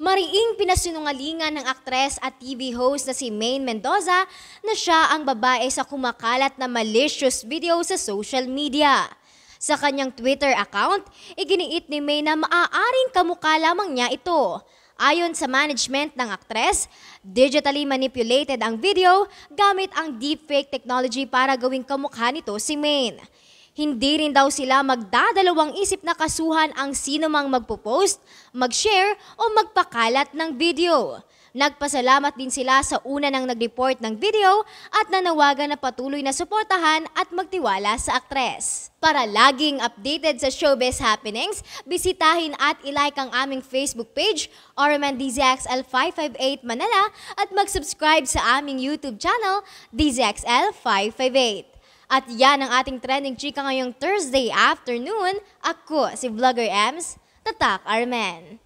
mariing pinasinungalingan ng aktres at TV host na si Maine Mendoza na siya ang babae sa kumakalat na malicious video sa social media. Sa kanyang Twitter account, iginiit ni Maine na maaaring kamukha lamang niya ito. Ayon sa management ng aktres, digitally manipulated ang video gamit ang deepfake technology para gawing kamukha nito si Maine. Hindi rin daw sila magdadalawang isip na kasuhan ang sino mang magpo-post, mag-share o magpakalat ng video. Nagpasalamat din sila sa una nang nag-report ng video at nanawagan na patuloy na suportahan at magtiwala sa aktres. Para laging updated sa showbiz happenings, bisitahin at ilike ang aming Facebook page, RMNDZXL558 Manila at mag-subscribe sa aming YouTube channel, DZXL558. At yan ang ating trending chika ngayong Thursday afternoon. Ako si Vlogger Ems, Tatak Armen.